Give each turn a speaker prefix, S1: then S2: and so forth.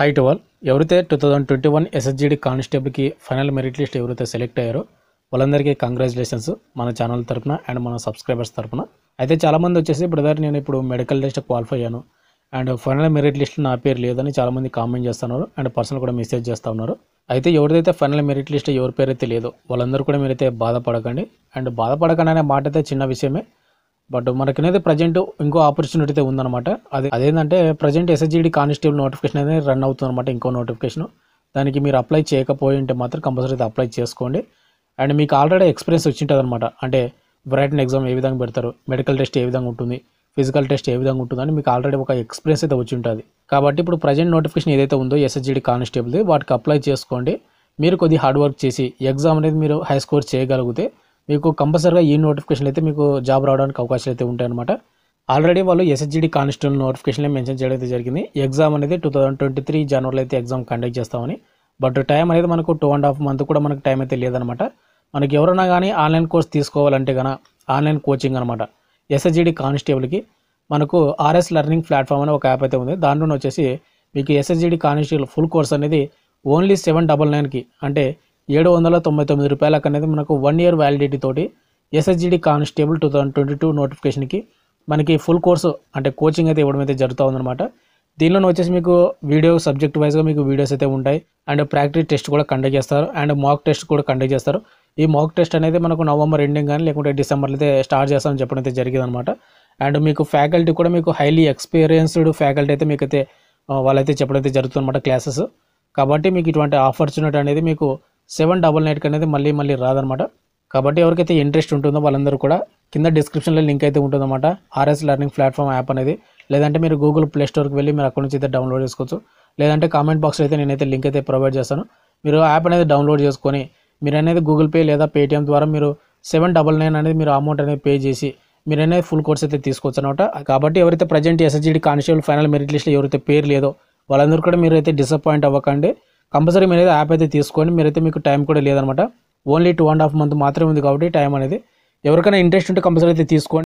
S1: high టువల్ ఎవరైతే two thousand twenty one S S G D కానిస్టేబుల్కి ఫైనల్ మెరిట్ లిస్ట్ ఎవరైతే సెలెక్ట్ అయ్యారో వాళ్ళందరికీ కంగ్రాచులేషన్స్ మన ఛానల్ తరఫున అండ్ మన సబ్స్క్రైబర్స్ తరఫున అయితే చాలామంది వచ్చేసి బ్రదర్ నేను ఇప్పుడు మెడికల్ లిస్ట్ క్వాలిఫై అయ్యాను అండ్ ఫైనల్ మెరిట్ లిస్ట్ నా పేరు లేదని చాలామంది కామెంట్ చేస్తున్నారు అండ్ పర్సనల్ కూడా మెసేజ్ చేస్తూ ఉన్నారు అయితే ఎవరిదైతే ఫైనల్ మెరిట్ లిస్ట్ ఎవరి పేరు అయితే లేదో వాళ్ళందరూ కూడా మీరైతే బాధపడకండి అండ్ బాధపడకండి అనే మాట అయితే చిన్న విషయమే బట్ మనకనేది ప్రజెంట్ ఇంకో ఆపర్చునిటీ అయితే ఉందన్నమాట అది అదేంటంటే ప్రజెంట్ ఎస్ఎస్జిడి కానిస్టేబుల్ నోటిఫికేషన్ అనేది రన్ అనమాట ఇంకో నోటిఫికేషన్ దానికి మీరు అప్లై చేయకపోయి ఉంటే మాత్రం కంపల్సరీ అప్లై చేసుకోండి అండ్ మీకు ఆల్రెడీ ఎక్స్పీరియన్స్ వచ్చింటుంది అనమాట అంటే బ్రైటన్ ఎగ్జామ్ ఏ విధంగా పెడతారు మెడికల్ టెస్ట్ ఏ విధంగా ఉంటుంది ఫిజికల్ టెస్ట్ ఏ విధంగా ఉంటుందని మీకు ఆల్రెడీ ఒక ఎక్స్పీరియన్స్ అయితే వచ్చి ఉంటుంది కాబట్టి ఇప్పుడు ప్రజెంట్ నోటిఫికేషన్ ఏదైతే ఉందో ఎస్ఎస్జిడి కానిస్టేబుల్ది వాటికి అప్లై చేసుకోండి మీరు కొద్దిగా హార్డ్ వర్క్ చేసి ఎగ్జామ్ అనేది మీరు హై స్కోర్ చేయగలిగితే మీకు కంపల్సరిగా ఈ నోటిఫికేషన్ అయితే మీకు జాబ్ రావడానికి అవకాశాలు అయితే ఉంటాయన్నమాట ఆల్రెడీ వాళ్ళు ఎస్హెచ్జిడి కానిస్టేబుల్ నోటిఫికేషన్ మెన్షన్ చేయడం అయితే జరిగింది ఎగ్జామ్ అనేది టూ థౌసండ్ ట్వంటీ త్రీ జనవరిలో అయితే ఎగ్జామ్ కండక్ట్ చేస్తామని బట్ టైం అనేది మనకు టూ అండ్ హాఫ్ మంత్ కూడా మనకు టైం అయితే లేదనమాట మనకి ఎవరైనా కానీ ఆన్లైన్ కోర్స్ తీసుకోవాలంటే కన ఆన్లైన్ కోచింగ్ అనమాట ఎస్హెచ్జిడి కానిస్టేబుల్కి మనకు ఆర్ఎస్ లెర్నింగ్ ప్లాట్ఫామ్ అనే ఒక యాప్ అయితే ఉంది దాంట్లో వచ్చేసి మీకు ఎస్ఎస్జిడి కానిస్టేబుల్ ఫుల్ కోర్స్ అనేది ఓన్లీ సెవెన్ డబల్ నైన్కి అంటే ఏడు వందల తొంభై తొమ్మిది రూపాయలకు అనేది మనకు వన్ ఇయర్ వ్యాలిడిటీ తోటి S S G D constable two thousand twenty two నోటిఫికేషన్కి మనకి ఫుల్ కోర్సు అంటే కోచింగ్ అయితే ఇవ్వడం అయితే జరుగుతూ ఉందన్నమాట దీనిలో వచ్చేసి మీకు వీడియో సబ్జెక్ట్ వైజ్గా మీకు వీడియోస్ అయితే ఉంటాయి అండ్ ప్రాక్టీస్ టెస్ట్ కూడా కండక్ట్ చేస్తారు అండ్ మాక్ టెస్ట్ కూడా కండక్ట్ చేస్తారు ఈ మాక్ టెస్ట్ అనేది మనకు నవంబర్ ఎండింగ్ కానీ లేకుంటే డిసెంబర్లో అయితే స్టార్ట్ చేస్తామని చెప్పడం అయితే జరిగింది అనమాట అండ్ మీకు ఫ్యాకల్టీ కూడా మీకు హైలీ ఎక్స్పీరియన్స్డ్ ఫ్యాకల్టీ అయితే మీకు అయితే వాళ్ళైతే చెప్పడం అయితే జరుగుతుందన్నమాట క్లాసెస్ కాబట్టి మీకు ఇటువంటి ఆపర్చునిటీ అనేది మీకు సెవెన్ డబల్ నైట్కి అనేది మళ్ళీ మళ్ళీ రాదనమాట కాబట్టి ఎవరికైతే ఇంట్రెస్ట్ ఉంటుందో వాళ్ళందరూ కూడా కింద డిస్క్రిప్షన్లో లింక్ అయితే ఉంటుందన్నమాట ఆర్ఎస్ లెర్నింగ్ ప్లాట్ఫామ్ యాప్ అనేది లేదంటే మీరు గూగుల్ ప్లే స్టోర్కి వెళ్ళి మీరు అక్కడి నుంచి అయితే డౌన్లోడ్ చేసుకోవచ్చు లేదంటే కామెంట్ బాక్స్లో అయితే నేనైతే లింక్ అయితే ప్రొవైడ్ చేస్తాను మీరు యాప్ అనేది డౌన్లోడ్ చేసుకొని మీరు అనేది గూగుల్ పే లేదా పేటిఎం ద్వారా మీరు సెవెన్ డబల్ నైన్ అనేది మీరు అమౌంట్ అనేది పే చేసి మీరు అనేది ఫుల్ కోర్స్ అయితే తీసుకోవచ్చు అనమాట కాబట్టి ఎవరైతే present S S G D constable final merit లిస్ట్లో ఎవరైతే పేరు లేదో వాళ్ళందరూ కూడా మీరు అయితే డిసప్పాయింట్ అవ్వకండి కంపల్సరీ మీరు యాప్ అయితే తీసుకోండి మీరైతే మీకు టైం కూడా లేదనమాట only two and half month మాత్రమే ఉంది కాబట్టి టైం అనేది ఎవరికైనా ఇంట్రెస్ట్ ఉంటే కంపల్సరీ అయితే తీసుకోండి